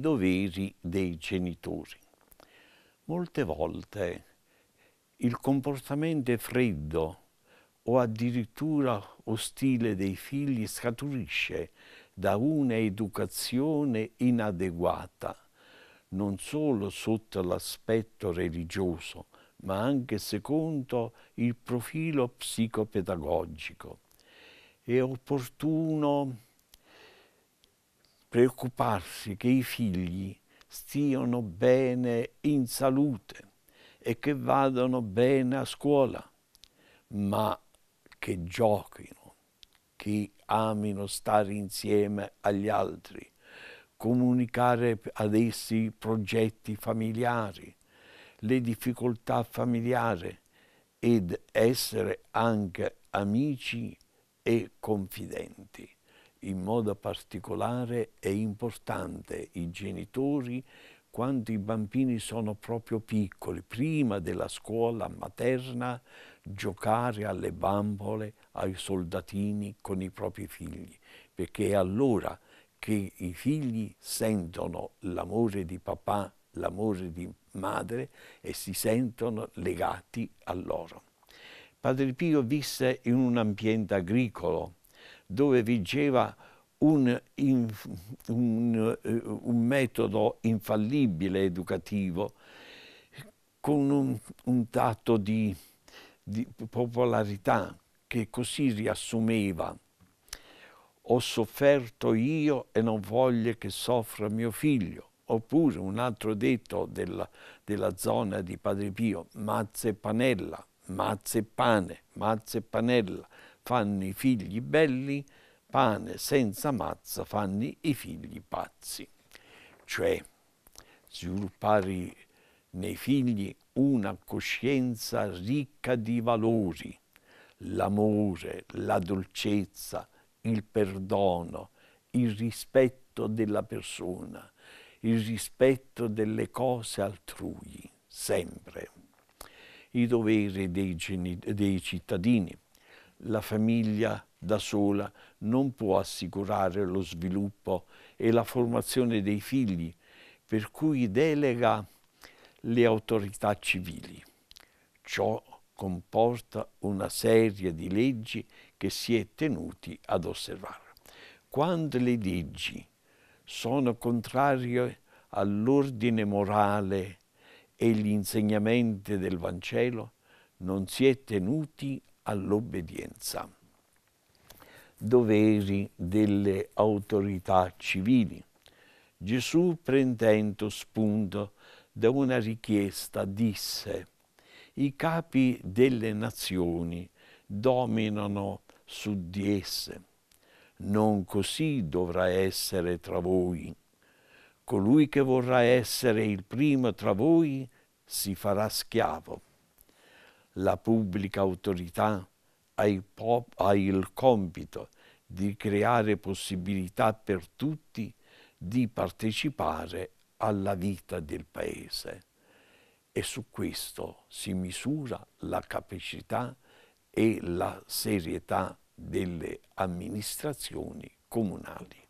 doveri dei genitori. Molte volte il comportamento freddo o addirittura ostile dei figli scaturisce da un'educazione inadeguata, non solo sotto l'aspetto religioso, ma anche secondo il profilo psicopedagogico. È opportuno preoccuparsi che i figli stiano bene in salute e che vadano bene a scuola, ma che giochino, che amino stare insieme agli altri, comunicare ad essi i progetti familiari, le difficoltà familiari ed essere anche amici e confidenti in modo particolare è importante i genitori quando i bambini sono proprio piccoli, prima della scuola materna, giocare alle bambole, ai soldatini con i propri figli, perché è allora che i figli sentono l'amore di papà, l'amore di madre e si sentono legati a loro. Padre Pio visse in un ambiente agricolo, dove vigeva un, in, un, eh, un metodo infallibile educativo con un, un dato di, di popolarità che così riassumeva ho sofferto io e non voglio che soffra mio figlio. Oppure un altro detto della, della zona di Padre Pio, mazze e panella, mazze e pane, mazze e panella, fanno i figli belli, pane senza mazza fanno i figli pazzi. Cioè, sviluppare nei figli una coscienza ricca di valori, l'amore, la dolcezza, il perdono, il rispetto della persona, il rispetto delle cose altrui, sempre. I doveri dei, dei cittadini, la famiglia da sola non può assicurare lo sviluppo e la formazione dei figli, per cui delega le autorità civili. Ciò comporta una serie di leggi che si è tenuti ad osservare. Quando le leggi sono contrarie all'ordine morale e agli insegnamenti del Vangelo, non si è tenuti all'obbedienza. Doveri delle autorità civili. Gesù, prendendo spunto da una richiesta, disse «I capi delle nazioni dominano su di esse. Non così dovrà essere tra voi. Colui che vorrà essere il primo tra voi si farà schiavo la pubblica autorità ha il compito di creare possibilità per tutti di partecipare alla vita del Paese e su questo si misura la capacità e la serietà delle amministrazioni comunali.